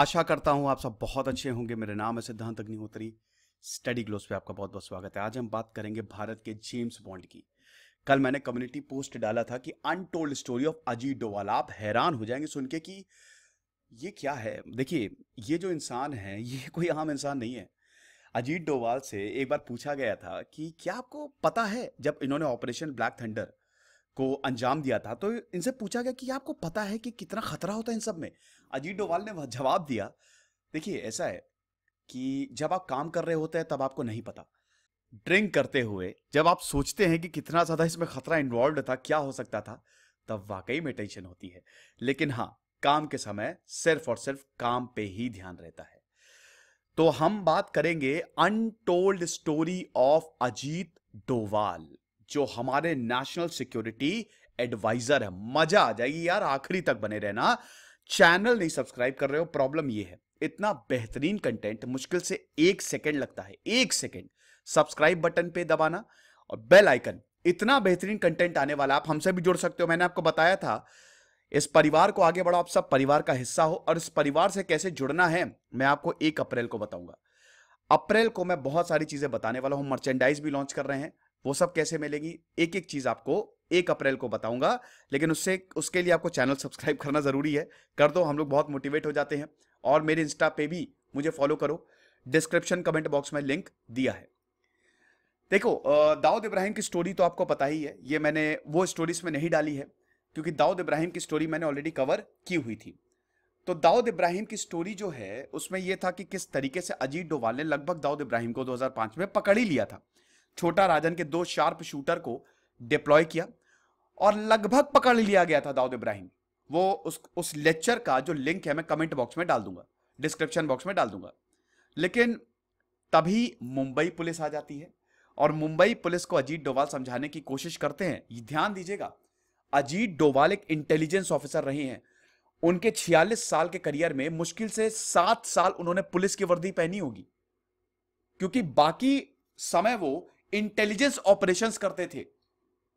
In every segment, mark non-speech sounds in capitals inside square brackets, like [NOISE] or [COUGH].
आशा करता हूँ आप सब बहुत अच्छे होंगे मेरे नाम है सिद्धांत अग्निहोत्री स्टडी ग्लोस पे आपका बहुत बहुत स्वागत है आज हम बात करेंगे भारत के जेम्स बॉन्ड की कल मैंने कम्युनिटी पोस्ट डाला था कि untold story of Ajit Doval आप हैरान हो जाएंगे सुन के कि ये क्या है देखिए ये जो इंसान है ये [LAUGHS] कोई आम इंसान नहीं है अजीत डोवाल से एक बार पूछा गया था कि क्या आपको पता है जब इन्होंने ऑपरेशन ब्लैक थंडर को अंजाम दिया था तो इनसे पूछा गया कि आपको पता है कि कितना खतरा होता है इन सब में अजीत डोवाल ने जवाब दिया देखिए ऐसा है कि जब आप काम कर रहे होते हैं तब आपको नहीं पता ड्रिंक करते हुए जब आप सोचते हैं कि कितना ज़्यादा इसमें खतरा इन्वॉल्व था क्या हो सकता था तब वाकई में टेंशन होती है लेकिन हाँ काम के समय सिर्फ और सिर्फ काम पे ही ध्यान रहता है तो हम बात करेंगे untold story of Ajit Doval जो हमारे नेशनल सिक्योरिटी एडवाइजर है मजा आ जाएगी यार आखिरी तक बने रहना चैनल नहीं सब्सक्राइब कर रहे हो प्रॉब्लम ये है इतना बेहतरीन कंटेंट मुश्किल से एक सेकेंड लगता है एक सेकेंड सब्सक्राइब बटन पे दबाना और बेल आइकन इतना बेहतरीन कंटेंट आने वाला आप हमसे भी जुड़ सकते हो मैंने आपको बताया था इस परिवार को आगे बढ़ाओ आप सब परिवार का हिस्सा हो और इस परिवार से कैसे जुड़ना है मैं आपको एक अप्रैल को बताऊंगा अप्रैल को मैं बहुत सारी चीजें बताने वाला हूं मर्चेंडाइज भी लॉन्च कर रहे हैं वो सब कैसे मिलेगी एक एक चीज आपको एक अप्रैल को बताऊंगा लेकिन उससे उसके लिए आपको चैनल सब्सक्राइब करना ज़रूरी है कर दो हम लोग बहुत मोटिवेट हो जाते हैं और मेरे इंस्टा पे भी मुझे फॉलो करो डिस्क्रिप्शन कमेंट बॉक्स में लिंक दिया है देखो दाऊद इब्राहिम की स्टोरी तो आपको पता ही है ये मैंने वो स्टोरीज में नहीं डाली है क्योंकि दाऊद इब्राहिम की स्टोरी मैंने ऑलरेडी कवर की हुई थी तो दाऊद इब्राहिम की स्टोरी जो है उसमें यह था कि किस तरीके से अजीत डोवाल ने लगभग दाऊद इब्राहिम को 2005 में पकड़ ही लिया था छोटा राजन के दो शार्प शूटर को डिप्लॉय किया और लगभग पकड़ लिया गया था दाऊद इब्राहिम वो उस उस लेक्चर का जो लिंक है मैं कमेंट बॉक्स में डाल दूंगा डिस्क्रिप्शन बॉक्स में डाल दूंगा लेकिन तभी मुंबई पुलिस आ जाती है और मुंबई पुलिस को अजीत डोवाल समझाने की कोशिश करते हैं ध्यान दीजिएगा अजीत डोवाल एक इंटेलिजेंस ऑफिसर रहे हैं उनके 46 साल के करियर में मुश्किल से सात साल उन्होंने पुलिस की वर्दी पहनी होगी क्योंकि बाकी समय वो इंटेलिजेंस ऑपरेशंस करते थे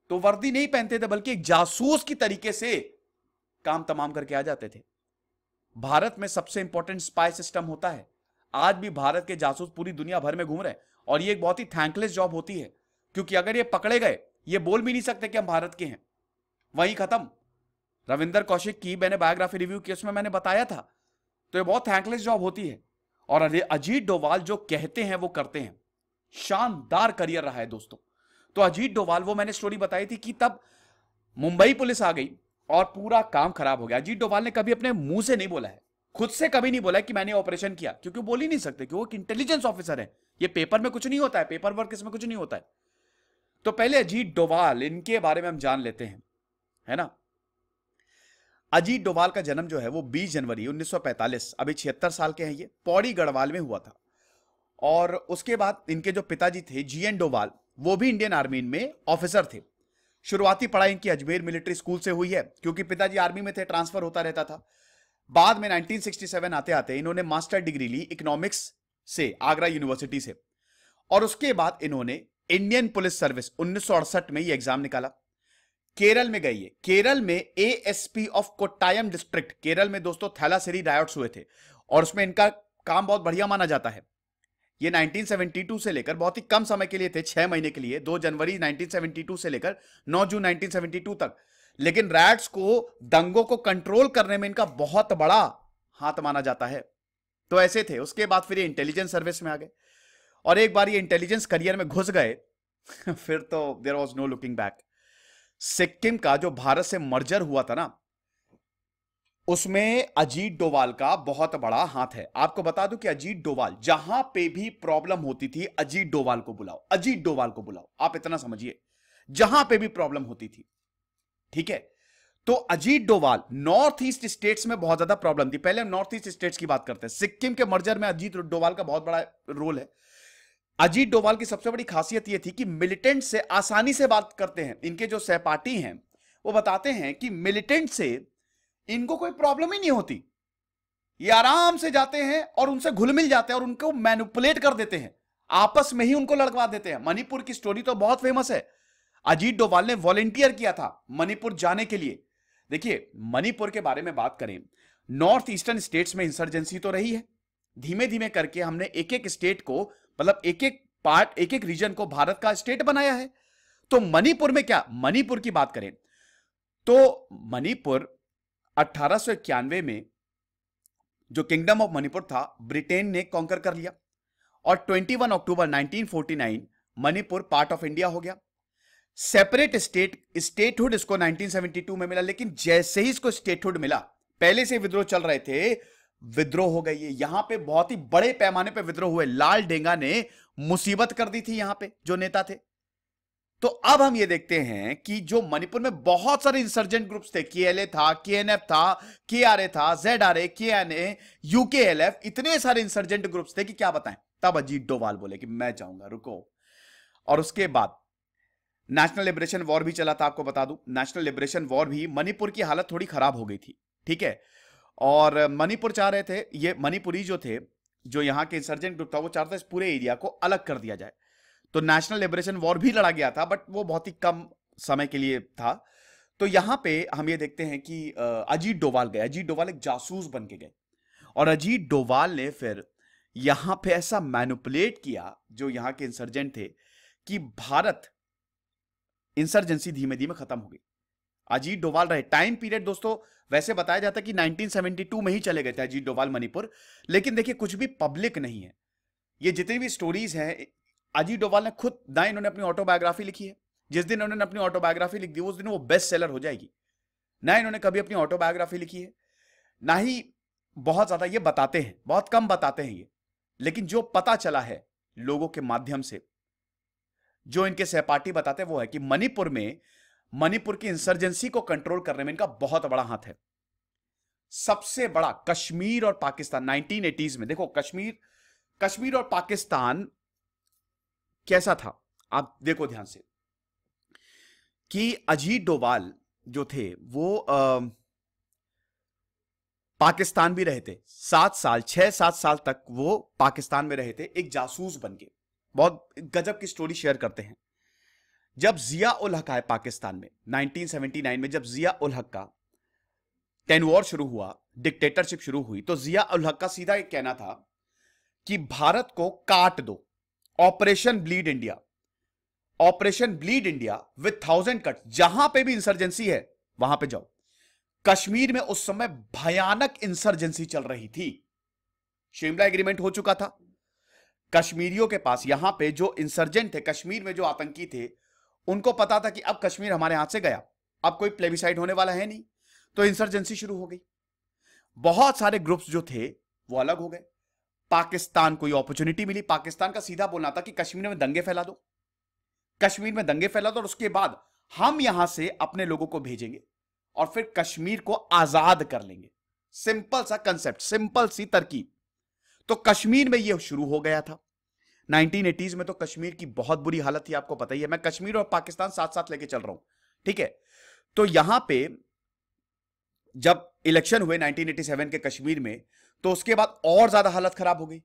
तो वर्दी नहीं पहनते थे बल्कि एक जासूस की तरीके से काम तमाम करके आ जाते थे भारत में सबसे इंपॉर्टेंट स्पाई सिस्टम होता है आज भी भारत के जासूस पूरी दुनिया भर में घूम रहे हैं और ये एक बहुत ही थैंकलेस जॉब होती है क्योंकि अगर ये पकड़े गए ये बोल भी नहीं सकते कि हम भारत के हैं वहीं खत्म रविंदर कौशिक की मैंने बायोग्राफी रिव्यू की उसमें मैंने बताया था तो ये बहुत थैंकलेस जॉब होती है और अजीत डोवाल जो कहते हैं वो करते हैं शानदार करियर रहा है दोस्तों तो अजीत डोवाल वो मैंने स्टोरी बताई थी कि तब मुंबई पुलिस आ गई और पूरा काम खराब हो गया अजीत डोवाल ने कभी अपने मुंह से नहीं बोला है खुद से कभी नहीं बोला कि मैंने ऑपरेशन किया क्योंकि बोल ही नहीं सकते कि वो एक इंटेलिजेंस ऑफिसर है ये पेपर में कुछ नहीं होता है पेपर वर्क इसमें कुछ नहीं होता है तो पहले अजीत डोवाल इनके बारे में हम जान लेते हैं है ना अजीत डोवाल का जन्म जो है वो 20 जनवरी 1945 अभी छिहत्तर साल के हैं ये पौड़ी गढ़वाल में हुआ था और उसके बाद इनके जो पिताजी थे जी एन डोवाल वो भी इंडियन आर्मी में ऑफिसर थे शुरुआती पढ़ाई इनकी अजमेर मिलिट्री स्कूल से हुई है क्योंकि पिताजी आर्मी में थे ट्रांसफर होता रहता था बाद में 1967 आते आते इन्होंने मास्टर डिग्री ली इकोनॉमिक्स से आगरा यूनिवर्सिटी से और उसके बाद इन्होंने इंडियन पुलिस सर्विस उन्नीस में ये एग्जाम निकाला केरल में गई है केरल में a of Kottayam district Kerala में दोस्तों थैलासेरी डायट्स हुए थे और उसमें इनका काम बहुत बढ़िया माना जाता है ये 1972 से लेकर बहुत ही कम समय के लिए थे छह महीने के लिए दो जनवरी 1972 से लेकर 9 जून 1972 तक लेकिन रैट्स को दंगों को कंट्रोल करने में इनका बहुत बड़ा हाथ माना जाता है तो ऐसे थे उसके बाद फिर ये इंटेलिजेंस सर्विस में आ गए और एक बार ये इंटेलिजेंस करियर में घुस गए [LAUGHS] फिर तो there was no looking back Sikkim का जो भारत से मर्जर हुआ था ना उसमें अजीत डोवाल का बहुत बड़ा हाथ है आपको बता दूं कि अजीत डोवाल जहां पे भी प्रॉब्लम होती थी अजीत डोवाल को बुलाओ अजीत डोवाल को बुलाओ आप इतना समझिए जहां पे भी प्रॉब्लम होती थी ठीक है तो Ajit Doval north east states में बहुत ज्यादा प्रॉब्लम थी पहले हम नॉर्थ ईस्ट स्टेट्स की बात करते हैं सिक्किम के मर्जर में अजीत डोवाल का बहुत बड़ा रोल है अजीत डोवाल की सबसे बड़ी खासियत यह थी कि मिलिटेंट से आसानी से बात करते हैं इनके जो सहपाठी हैं वो बताते हैं कि मिलिटेंट से इनको कोई प्रॉब्लम ही नहीं होती ये आराम से जाते हैं और उनसे घुल मिल जाते हैं और उनको मैनुपुलेट कर देते हैं आपस में ही उनको लड़कवा देते हैं मणिपुर की स्टोरी तो बहुत फेमस है अजीत डोभाल ने वॉलेंटियर किया था मणिपुर जाने के लिए देखिए मणिपुर के बारे में बात करें नॉर्थ ईस्टर्न स्टेट्स में इंसर्जेंसी तो रही है धीमे धीमे करके हमने एक एक स्टेट को मतलब एक एक पार्ट एक एक रीजन को भारत का स्टेट बनाया है तो मणिपुर में क्या मणिपुर की बात करें तो मणिपुर 1891 में जो किंगडम ऑफ मणिपुर था ब्रिटेन ने कॉन्कर कर लिया और 21 October 1949 Manipur part of India हो गया सेपरेट स्टेट स्टेटहुड इसको 1972 में मिला लेकिन जैसे ही इसको स्टेटहुड मिला पहले से विद्रोह चल रहे थे विद्रोह हो गई है यहां पे बहुत ही बड़े पैमाने पे विद्रोह हुए लाल डेंगा ने मुसीबत कर दी थी यहां पे जो नेता थे तो अब हम ये देखते हैं कि जो मणिपुर में बहुत सारे इंसर्जेंट ग्रुप्स थे के एल ए था के एन एफ था के आर ए था जेड आर ए ए के एन यूके एल एफ इतने सारे इंसर्जेंट ग्रुप्स थे कि क्या बताएं तब अजीत डोवाल बोले कि मैं जाऊंगा रुको और उसके बाद नेशनल लिबरेशन वॉर भी चला था आपको बता दू नेशनल लिबरेशन वॉर भी मणिपुर की हालत थोड़ी खराब हो गई थी ठीक है और मणिपुर चाह रहे थे ये मणिपुरी जो थे जो यहाँ के इंसर्जेंट ग्रुप था वो चाहता था इस पूरे एरिया को अलग कर दिया जाए तो नेशनल लिबरेशन वॉर भी लड़ा गया था बट वो बहुत ही कम समय के लिए था तो यहां पे हम ये देखते हैं कि अजीत डोवाल गए अजीत डोवाल एक जासूस बन के गए और अजीत डोवाल ने फिर यहां पे ऐसा मैनुपुलेट किया जो यहां के इंसर्जेंट थे कि भारत इंसर्जेंसी धीमे धीमे खत्म हो गई अजीत डोवाल रहे टाइम पीरियड दोस्तों वैसे बताया जाता कि 1972 में ही चले गए थे अजीत डोवाल मणिपुर लेकिन देखिए कुछ भी पब्लिक नहीं है ये जितनी भी स्टोरीज हैं अजीत डोभाल ने खुद ना इन्होंने अपनी ऑटोबायोग्राफी लिखी है जिस दिन उन्होंने अपनी ऑटोबायोग्राफी लिख दी उस दिन वो बेस्ट सेलर हो जाएगी ना इन्होंने कभी अपनी ऑटोबायोग्राफी लिखी है ना ही बहुत ज्यादा ये बताते हैं बहुत कम बताते हैं ये लेकिन जो पता चला है लोगों के माध्यम से जो इनके सहपाठी बताते हैं वो है कि मणिपुर में मणिपुर की इंसर्जेंसी को कंट्रोल करने में इनका बहुत बड़ा हाथ है सबसे बड़ा कश्मीर और पाकिस्तान 1980s में देखो कश्मीर कश्मीर और पाकिस्तान कैसा था आप देखो ध्यान से कि अजीत डोवाल जो थे वो आ, पाकिस्तान भी रहे थे सात साल छह सात साल तक वो पाकिस्तान में रहे थे एक जासूस बन के बहुत गजब की स्टोरी शेयर करते हैं जब जिया उल हक आए पाकिस्तान में 1979 में जब जिया उल हक का टेन वॉर शुरू हुआ डिक्टेटरशिप शुरू हुई तो जिया उल हक का सीधा एक कहना था कि भारत को काट दो operation bleed India operation bleed India with thousand cut जहां पे भी इंसर्जेंसी है वहां पे जाओ कश्मीर में उस समय भयानक इंसर्जेंसी चल रही थी शिमला एग्रीमेंट हो चुका था कश्मीरियों के पास यहां पे जो इंसर्जेंट थे कश्मीर में जो आतंकी थे उनको पता था कि अब कश्मीर हमारे हाथ से गया अब कोई प्लेबिसाइड होने वाला है नहीं तो इंसर्जेंसी शुरू हो गई बहुत सारे ग्रुप्स जो थे वो अलग हो गए पाकिस्तान को ये अपॉर्चुनिटी मिली पाकिस्तान का सीधा बोलना था कि कश्मीर में दंगे फैला दो कश्मीर में दंगे फैला दो और उसके बाद हम यहां से अपने लोगों को भेजेंगे और फिर कश्मीर को आजाद कर लेंगे सिंपल सा कंसेप्ट सिंपल सी तरकीब तो कश्मीर में यह शुरू हो गया था 1980s में तो कश्मीर की बहुत बुरी हालत थी आपको पता ही है मैं कश्मीर और पाकिस्तान साथ साथ लेके चल रहा हूं ठीक है तो यहां पे जब इलेक्शन हुए 1987 के कश्मीर में तो उसके बाद और ज्यादा हालत खराब हो गई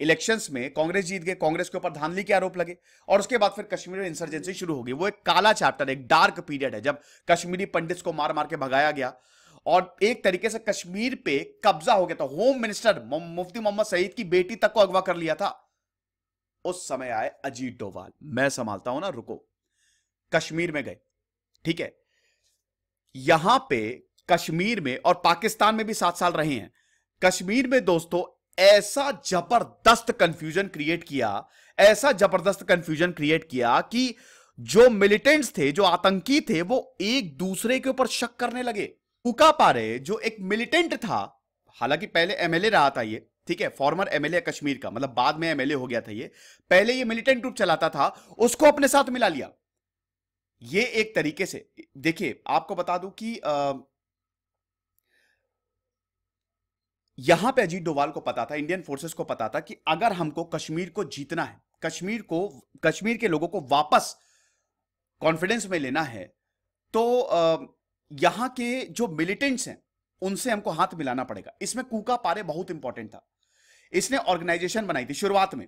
इलेक्शंस में कांग्रेस जीत गए कांग्रेस के ऊपर धांधली के आरोप लगे और उसके बाद फिर कश्मीर में इंसर्जेंसी शुरू हो गई वो एक काला चैप्टर एक डार्क पीरियड है जब कश्मीरी पंडित को मार मार के भगाया गया और एक तरीके से कश्मीर पे कब्जा हो गया था होम मिनिस्टर मुफ्ती मोहम्मद सईद की बेटी तक को अगवा कर लिया था उस समय आए अजीत डोवाल मैं संभालता हूं ना रुको कश्मीर में गए ठीक है यहां पे कश्मीर में और पाकिस्तान में भी सात साल रहे हैं कश्मीर में दोस्तों ऐसा जबरदस्त कंफ्यूजन क्रिएट किया ऐसा जबरदस्त कंफ्यूजन क्रिएट किया कि जो मिलिटेंट्स थे जो आतंकी थे वो एक दूसरे के ऊपर शक करने लगे उका पारे जो एक मिलिटेंट था हालांकि पहले एमएलए रहा था ये ठीक है फॉर्मर एमएलए कश्मीर का मतलब बाद में एमएलए हो गया था ये पहले ये मिलिटेंट ग्रुप चलाता था उसको अपने साथ मिला लिया ये एक तरीके से देखिए आपको बता दूं कि आ, यहां पे अजीत डोवाल को पता था इंडियन फोर्सेस को पता था कि अगर हमको कश्मीर को जीतना है कश्मीर को कश्मीर के लोगों को वापस कॉन्फिडेंस में लेना है तो यहां के जो मिलिटेंट्स हैं उनसे हमको हाथ मिलाना पड़ेगा इसमें कूका पारे बहुत इंपॉर्टेंट था इसने ऑर्गेनाइजेशन बनाई थी शुरुआत में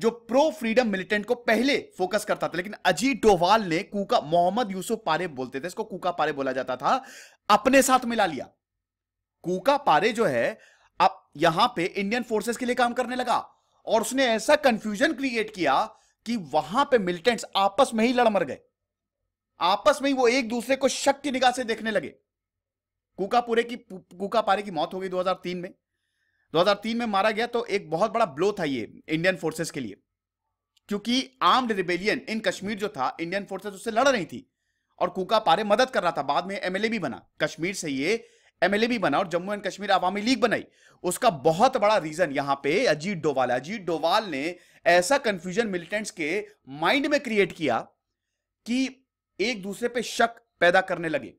जो प्रो फ्रीडम मिलिटेंट को पहले फोकस करता था लेकिन अजीत डोवाल ने कूका मोहम्मद यूसुफ पारे बोलते थे इसको कूका पारे बोला जाता था अपने साथ मिला लिया कूका पारे जो है अब यहां पे इंडियन फोर्सेस के लिए काम करने लगा और उसने ऐसा कंफ्यूजन क्रिएट किया कि वहां पे मिलिटेंट्स आपस में ही लड़ मर गए आपस में ही वो एक दूसरे को शक की निगाह से देखने लगे कुकापुरे की कुका पारे की मौत हो गई 2003 में 2003 में मारा गया तो एक बहुत बड़ा ब्लो था ये इंडियन फोर्सेस के लिए क्योंकि आर्म्ड रिबेलियन इन कश्मीर जो था इंडियन फोर्सेस उससे लड़ रही थी और कुका पारे मदद कर रहा था बाद में एमएलए भी बना कश्मीर से ये एमएलए भी बना और जम्मू एंड कश्मीर आवामी लीग बनाई उसका बहुत बड़ा रीजन यहां पे अजीत डोवाल अजीत डोवाल ने ऐसा कंफ्यूजन मिलिटेंट्स के माइंड में क्रिएट किया कि एक दूसरे पे शक पैदा करने लगे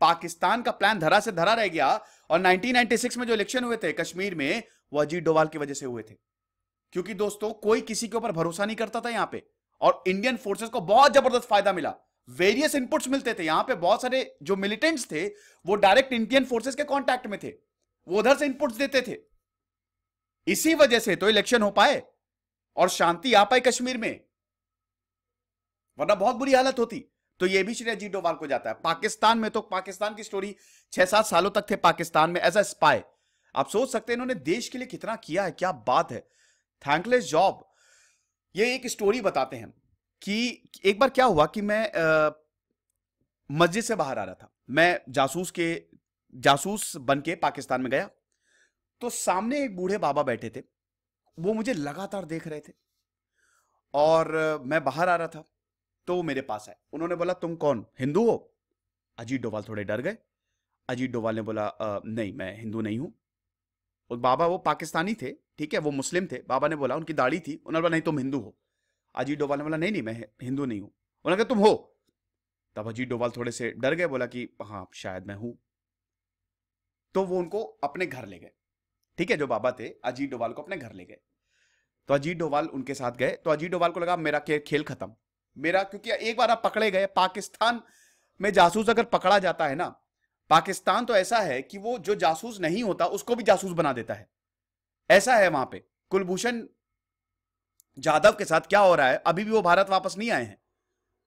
पाकिस्तान का प्लान धरा से धरा रह गया और 1996 में जो इलेक्शन हुए थे कश्मीर में वो अजीत डोवाल की वजह से हुए थे क्योंकि दोस्तों कोई किसी के ऊपर भरोसा नहीं करता था यहां पे और इंडियन फोर्सेस को बहुत जबरदस्त फायदा मिला वेरियस इनपुट्स मिलते थे यहां पे बहुत सारे जो मिलिटेंट्स थे वो डायरेक्ट इंडियन फोर्सेस के कांटेक्ट में थे वो उधर से इनपुट्स देते थे इसी वजह से तो इलेक्शन हो पाए और शांति आ पाई कश्मीर में वरना बहुत बुरी हालत होती तो ये भी श्री अजीत डोवाल को जाता है पाकिस्तान में तो पाकिस्तान की स्टोरी छह सात सालों तक थे पाकिस्तान में एज ए स्पाय आप सोच सकते हैं इन्होंने देश के लिए कितना किया है क्या बात है थैंकलेस जॉब ये एक स्टोरी बताते हैं कि एक बार क्या हुआ कि मैं मस्जिद से बाहर आ रहा था मैं जासूस के जासूस बन के पाकिस्तान में गया तो सामने एक बूढ़े बाबा बैठे थे वो मुझे लगातार देख रहे थे और मैं बाहर आ रहा था तो वो मेरे पास आए उन्होंने बोला तुम कौन हिंदू हो अजीत डोवाल थोड़े डर गए अजीत डोवाल ने बोला नहीं मैं हिंदू नहीं हूं और बाबा वो पाकिस्तानी थे ठीक है वो मुस्लिम थे बाबा ने बोला उनकी दाढ़ी थी उन्होंने बोला नहीं तुम हिंदू हो अजीत डोवाल ने बोला नहीं नहीं मैं हिंदू नहीं हूँ उन्होंने कहा तुम हो तब अजीत डोवाल थोड़े से डर गए बोला कि हाँ शायद मैं हूं तो वो उनको अपने घर ले गए ठीक है जो बाबा थे अजीत डोवाल को अपने घर ले गए तो अजीत डोवाल उनके साथ गए तो अजीत डोवाल को लगा मेरा खेल खत्म मेरा क्योंकि एक बार आप पकड़े गए पाकिस्तान में जासूस अगर पकड़ा जाता है ना पाकिस्तान तो ऐसा है कि वो जो जासूस नहीं होता उसको भी जासूस बना देता है ऐसा है वहां पे कुलभूषण जाधव के साथ क्या हो रहा है अभी भी वो भारत वापस नहीं आए हैं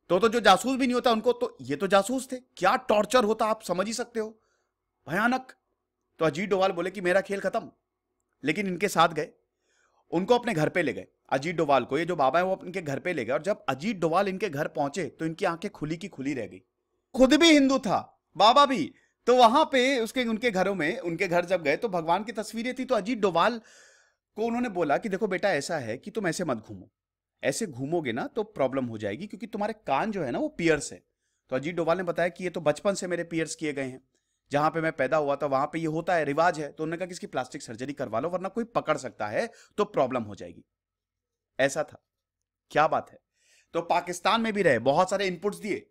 तो तो जो जासूस भी नहीं होता उनको तो ये तो जासूस थे क्या टॉर्चर होता आप समझ ही सकते हो भयानक तो अजीत डोवाल बोले कि मेरा खेल खत्म लेकिन इनके साथ गए उनको अपने घर पे ले गए अजीत डोवाल को ये जो बाबा है वो इनके घर पे ले गए और जब अजीत डोवाल इनके घर पहुंचे तो इनकी आंखें खुली की खुली रह गई खुद भी हिंदू था बाबा भी तो वहां पे उसके उनके घरों में उनके घर जब गए तो भगवान की तस्वीरें थी तो अजीत डोवाल को उन्होंने बोला कि देखो बेटा ऐसा है कि तुम ऐसे मत घूमो ऐसे घूमोगे ना तो प्रॉब्लम हो जाएगी क्योंकि तुम्हारे कान जो है ना वो पियर्स है तो अजीत डोभाल ने बताया कि ये तो बचपन से मेरे पियर्स किए गए हैं जहां पे मैं पैदा हुआ था वहां पे ये होता है रिवाज है तो उन्होंने कहा कि इसकी प्लास्टिक सर्जरी करवा लो वरना कोई पकड़ सकता है तो प्रॉब्लम हो जाएगी ऐसा था क्या बात है तो पाकिस्तान में भी रहे बहुत सारे इनपुट्स दिए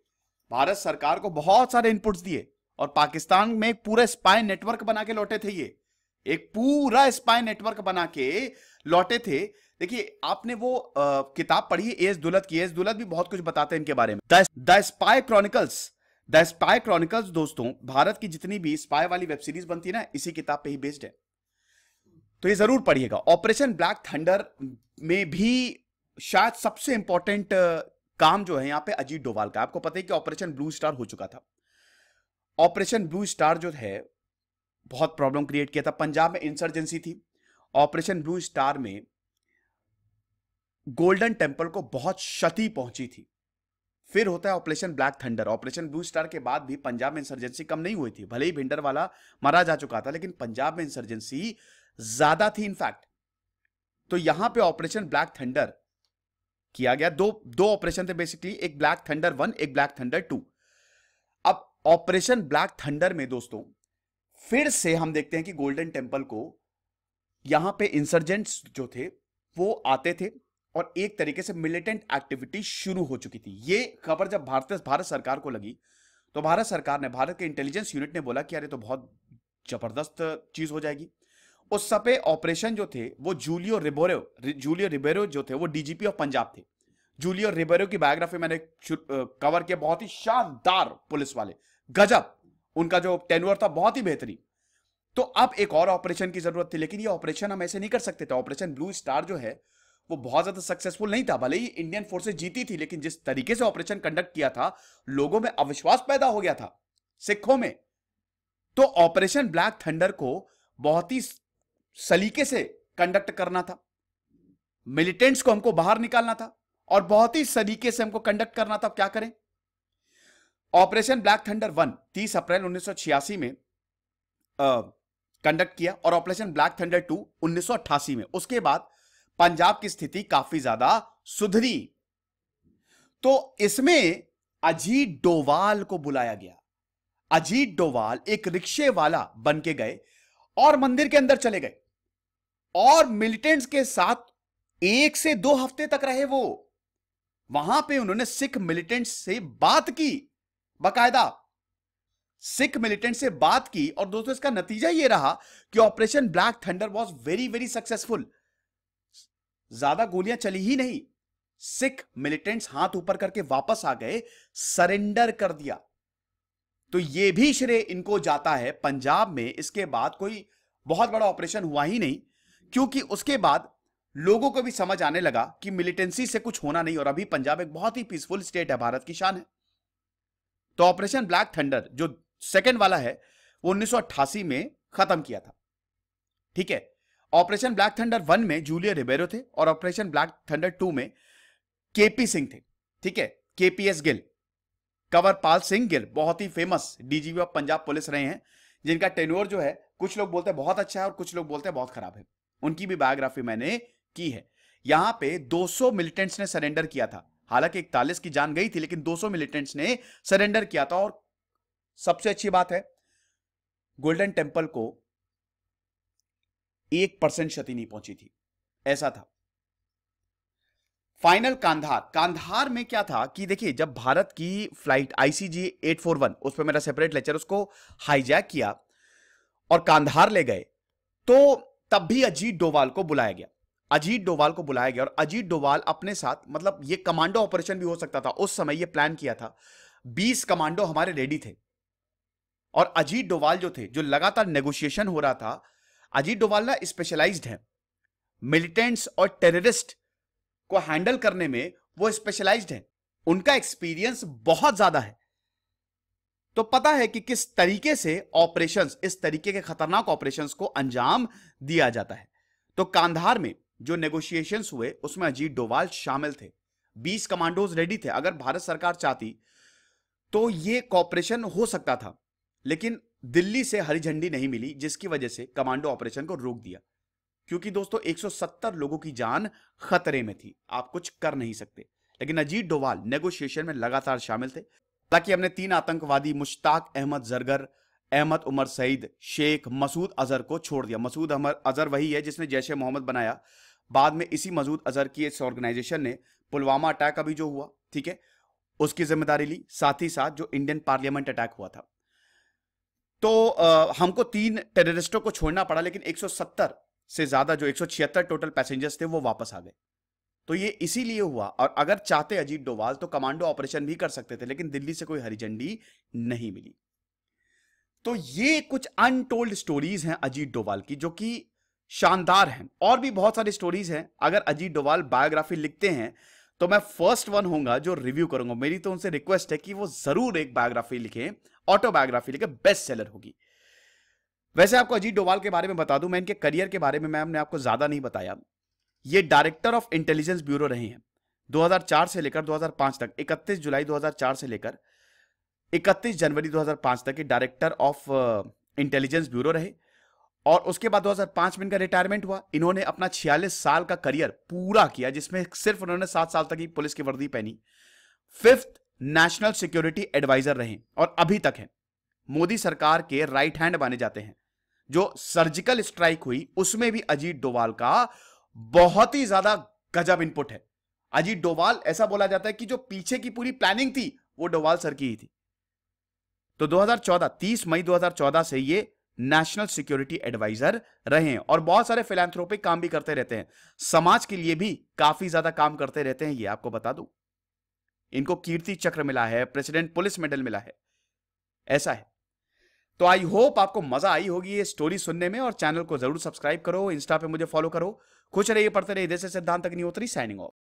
भारत सरकार को बहुत सारे इनपुट्स दिए और पाकिस्तान में पूरे स्पाई नेटवर्क बना के लौटे थे ये एक पूरा स्पाई नेटवर्क बना के लौटे थे देखिए आपने वो आ, किताब पढ़ी है एस दुलत की एस दुलत भी बहुत कुछ बताते हैं इनके बारे में the spy chronicles the spy chronicles दोस्तों भारत की जितनी भी स्पाई वाली वेब सीरीज बनती है ना इसी किताब पे ही बेस्ड है तो ये जरूर पढ़िएगा ऑपरेशन ब्लैक थंडर में भी शायद सबसे इंपॉर्टेंट काम जो है यहाँ पे अजीत डोवाल का आपको पता है कि ऑपरेशन ब्लू स्टार हो चुका था ऑपरेशन ब्लू स्टार जो है बहुत प्रॉब्लम क्रिएट किया था पंजाब में इंसर्जेंसी थी ऑपरेशन ब्लू स्टार में गोल्डन टेम्पल को बहुत क्षति पहुंची थी फिर होता है operation black thunder operation blue star के बाद भी पंजाब में इंसर्जेंसी कम नहीं हुई थी भले ही भिंडर वाला मारा जा चुका था लेकिन पंजाब में इंसर्जेंसी ज्यादा थी इनफैक्ट तो यहां पे ऑपरेशन ब्लैक थंडर किया गया दो दो ऑपरेशन थे बेसिकली एक ब्लैक थंडर वन एक ब्लैक थंडर टू अब ऑपरेशन ब्लैक थंडर में दोस्तों फिर से हम देखते हैं कि गोल्डन टेम्पल को यहां पे इंसर्जेंट्स जो थे वो आते थे और एक तरीके से मिलिटेंट एक्टिविटी शुरू हो चुकी थी ये खबर जब भारत भारत सरकार को लगी तो भारत सरकार ने भारत के इंटेलिजेंस यूनिट ने बोला कि अरे तो बहुत जबरदस्त चीज हो जाएगी उस सपे ऑपरेशन जो थे वो जूलियो रिबोरे जूलियो रिबेरो जो थे वो डीजीपी ऑफ पंजाब थे जूलियो रिबेरो की बायोग्राफी मैंने कवर किया बहुत ही शानदार पुलिस वाले गजब उनका जो टेनवर था बहुत ही बेहतरीन तो अब एक और ऑपरेशन की जरूरत थी लेकिन ये ऑपरेशन हम ऐसे नहीं कर सकते थे ऑपरेशन ब्लू स्टार जो है वो बहुत ज्यादा सक्सेसफुल नहीं था भले ही इंडियन फोर्सेस जीती थी लेकिन जिस तरीके से ऑपरेशन कंडक्ट किया था लोगों में अविश्वास पैदा हो गया था सिखों में तो ऑपरेशन ब्लैक थंडर को बहुत ही सलीके से कंडक्ट करना था मिलिटेंट्स को हमको बाहर निकालना था और बहुत ही सलीके से हमको कंडक्ट करना था क्या करें ऑपरेशन ब्लैक थंडर वन तीस अप्रैल उन्नीस में कंडक्ट किया और ऑपरेशन ब्लैक थंडर टू उन्नीस में उसके बाद पंजाब की स्थिति काफी ज्यादा सुधरी तो इसमें अजीत डोवाल को बुलाया गया अजीत डोवाल एक रिक्शे वाला बन के गए और मंदिर के अंदर चले गए और मिलिटेंट्स के साथ एक से दो हफ्ते तक रहे वो वहां पे उन्होंने सिख मिलिटेंट्स से बात की बाकायदा सिख मिलिटेंट से बात की और दोस्तों इसका नतीजा यह रहा कि operation black thunder was very very successful ज्यादा गोलियां चली ही नहीं सिख मिलिटेंट्स हाथ ऊपर करके वापस आ गए सरेंडर कर दिया तो यह भी श्रेय इनको जाता है पंजाब में इसके बाद कोई बहुत बड़ा ऑपरेशन हुआ ही नहीं क्योंकि उसके बाद लोगों को भी समझ आने लगा कि मिलिटेंसी से कुछ होना नहीं और अभी पंजाब एक बहुत ही पीसफुल स्टेट है भारत की शान है तो ऑपरेशन ब्लैक थंडर जो सेकेंड वाला है वो उन्नीस में खत्म किया था ठीक है ऑपरेशन ब्लैक थंडर वन में जूलियर रिबेरो थे और ऑपरेशन ब्लैक थंडर टू में केपी सिंह थे ठीक है केपीएस गिल पाल सिंह गिल बहुत ही famous DGP of Punjab police रहे हैं जिनका टेन्योर जो है कुछ लोग बोलते हैं बहुत अच्छा है और कुछ लोग बोलते हैं बहुत खराब है उनकी भी बायोग्राफी मैंने की है यहां पे 200 मिलिटेंट्स ने सरेंडर किया था हालांकि इकतालीस की जान गई थी लेकिन 200 मिलिटेंट्स ने सरेंडर किया था और सबसे अच्छी बात है गोल्डन टेम्पल को एक परसेंट क्षति नहीं पहुंची थी ऐसा था फाइनल कांधार कांधार में क्या था कि देखिए जब भारत की फ्लाइट आईसीजी 841 उस पर मेरा सेपरेट लेक्चर उसको हाईजैक किया और कांधार ले गए तो तब भी अजीत डोवाल को बुलाया गया अजीत डोवाल को बुलाया गया और अजीत डोवाल अपने साथ मतलब ये कमांडो ऑपरेशन भी हो सकता था उस समय ये प्लान किया था बीस कमांडो हमारे रेडी थे और अजीत डोवाल जो थे जो लगातार नेगोशिएशन हो रहा था अजीत डोवाल ना स्पेशलाइज है मिलिटेंट्स और टेररिस्ट को हैंडल करने में वो स्पेशलाइज्ड है उनका एक्सपीरियंस बहुत ज्यादा है तो पता है कि किस तरीके से ऑपरेशंस इस तरीके के खतरनाक ऑपरेशंस को अंजाम दिया जाता है तो कांधार में जो नेगोशिएशंस हुए उसमें अजीत डोवाल शामिल थे 20 कमांडोज रेडी थे अगर भारत सरकार चाहती तो ये कॉपरेशन हो सकता था लेकिन दिल्ली से हरी झंडी नहीं मिली जिसकी वजह से कमांडो ऑपरेशन को रोक दिया क्योंकि दोस्तों 170 लोगों की जान खतरे में थी आप कुछ कर नहीं सकते लेकिन अजीत डोवाल नेगोशिएशन में लगातार शामिल थे हालांकि हमने तीन आतंकवादी मुश्ताक अहमद जरगर अहमद उमर सईद शेख मसूद अजहर को छोड़ दिया मसूद अहमद अजहर वही है जिसने जैश मोहम्मद बनाया बाद में इसी मसूद अजहर की इस ऑर्गेनाइजेशन ने पुलवामा अटैक अभी जो हुआ ठीक है उसकी जिम्मेदारी ली साथ ही साथ जो इंडियन पार्लियामेंट अटैक हुआ था तो आ, हमको तीन टेररिस्टों को छोड़ना पड़ा लेकिन 170 से ज्यादा जो 176 टोटल पैसेंजर्स थे वो वापस आ गए तो ये इसीलिए हुआ और अगर चाहते अजीत डोवाल तो कमांडो ऑपरेशन भी कर सकते थे लेकिन दिल्ली से कोई हरी झंडी नहीं मिली तो ये कुछ अनटोल्ड स्टोरीज हैं अजीत डोवाल की जो कि शानदार हैं और भी बहुत सारी स्टोरीज हैं अगर अजीत डोवाल बायोग्राफी लिखते हैं तो मैं फर्स्ट वन होऊंगा जो रिव्यू करूंगा मेरी तो उनसे रिक्वेस्ट है कि वो जरूर एक बायोग्राफी लिखे ऑटोबायोग्राफी लिखे बेस्ट सेलर होगी वैसे आपको अजीत डोवाल के बारे में बता दूं मैं इनके करियर के बारे में मैम ने आपको ज्यादा नहीं बताया ये डायरेक्टर ऑफ इंटेलिजेंस ब्यूरो रहे हैं 2004 से लेकर 2005 तक 31 जुलाई 2004 से लेकर इकतीस जनवरी 2005 तक के डायरेक्टर ऑफ इंटेलिजेंस ब्यूरो रहे और उसके बाद 2005 में इनका रिटायरमेंट हुआ इन्होंने अपना छियालीस साल का करियर पूरा किया जिसमें सिर्फ उन्होंने सात साल तक ही पुलिस की वर्दी पहनी फिफ्थ नेशनल सिक्योरिटी एडवाइजर रहे और अभी तक हैं मोदी सरकार के राइट हैंड माने जाते हैं जो सर्जिकल स्ट्राइक हुई उसमें भी अजीत डोवाल का बहुत ही ज्यादा गजब इनपुट है अजीत डोवाल ऐसा बोला जाता है कि जो पीछे की पूरी प्लानिंग थी वो डोवाल सर की ही थी तो 2014 30 मई 2014 से ये नेशनल सिक्योरिटी एडवाइजर रहे हैं और बहुत सारे फिलेंथ्रोपिक काम भी करते रहते हैं समाज के लिए भी काफी ज्यादा काम करते रहते हैं ये आपको बता दू इनको कीर्ति चक्र मिला है प्रेसिडेंट पुलिस मेडल मिला है ऐसा है तो आई होप आपको मजा आई होगी ये स्टोरी सुनने में और चैनल को जरूर सब्सक्राइब करो इंस्टा पे मुझे फॉलो करो खुश रहिए पढ़ते रहिए जैसे सिद्धांत अग्निहोत्री साइनिंग ऑफ